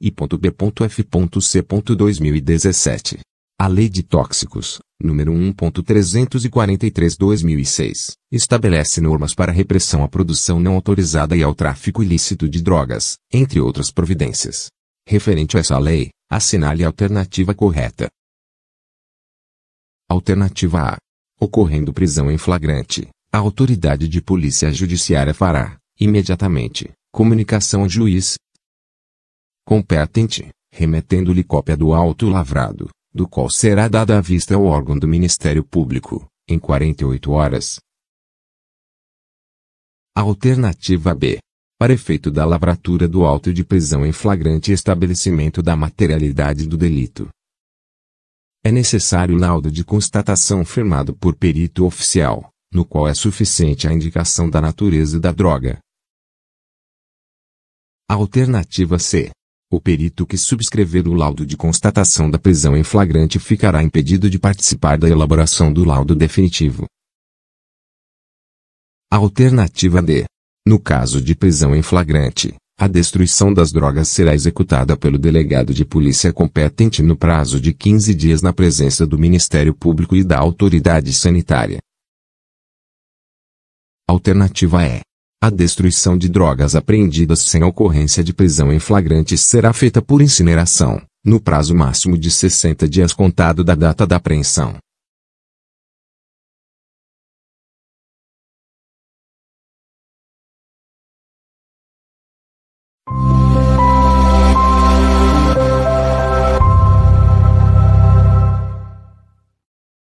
I.B.F.C.2017. A Lei de Tóxicos, número 1.343/2006, estabelece normas para repressão à produção não autorizada e ao tráfico ilícito de drogas, entre outras providências. Referente a essa lei, assinale a alternativa correta. Alternativa A. Ocorrendo prisão em flagrante, a autoridade de polícia judiciária fará, imediatamente, comunicação ao juiz, competente, remetendo-lhe cópia do auto lavrado, do qual será dada à vista ao órgão do Ministério Público, em 48 horas. Alternativa B. Para efeito da lavratura do auto de prisão em flagrante estabelecimento da materialidade do delito. É necessário laudo de constatação firmado por perito oficial, no qual é suficiente a indicação da natureza da droga. Alternativa C. O perito que subscrever o laudo de constatação da prisão em flagrante ficará impedido de participar da elaboração do laudo definitivo. Alternativa D. No caso de prisão em flagrante, a destruição das drogas será executada pelo delegado de polícia competente no prazo de 15 dias na presença do Ministério Público e da autoridade sanitária. Alternativa E. A destruição de drogas apreendidas sem ocorrência de prisão em flagrante será feita por incineração, no prazo máximo de 60 dias contado da data da apreensão.